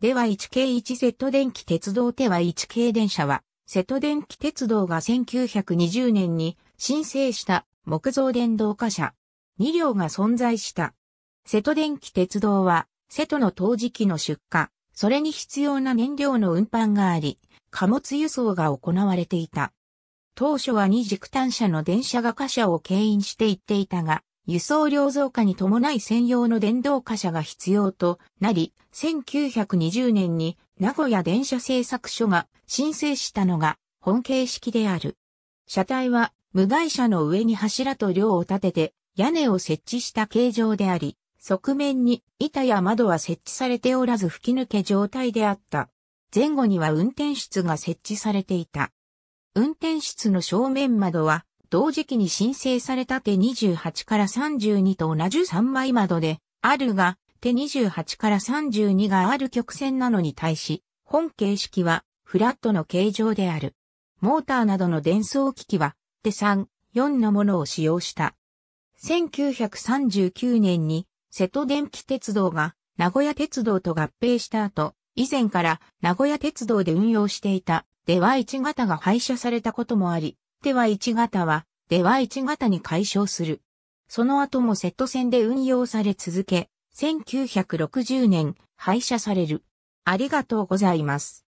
では 1K1 ット電気鉄道では 1K 電車は、瀬戸電気鉄道が1920年に申請した木造電動貨車。2両が存在した。瀬戸電気鉄道は、瀬戸の陶磁器の出荷、それに必要な燃料の運搬があり、貨物輸送が行われていた。当初は二軸単車の電車が貨車を牽引していっていたが、輸送量増加に伴い専用の電動貨車が必要となり、1920年に名古屋電車製作所が申請したのが本形式である。車体は無害車の上に柱と梁を立てて屋根を設置した形状であり、側面に板や窓は設置されておらず吹き抜け状態であった。前後には運転室が設置されていた。運転室の正面窓は同時期に申請された手28から32と同じ3枚窓であるが、手28から32がある曲線なのに対し、本形式はフラットの形状である。モーターなどの伝送機器は手3、4のものを使用した。1939年に瀬戸電気鉄道が名古屋鉄道と合併した後、以前から名古屋鉄道で運用していたでは1型が廃車されたこともあり、でては1型は、では1型に解消する。その後もセット戦で運用され続け、1960年廃車される。ありがとうございます。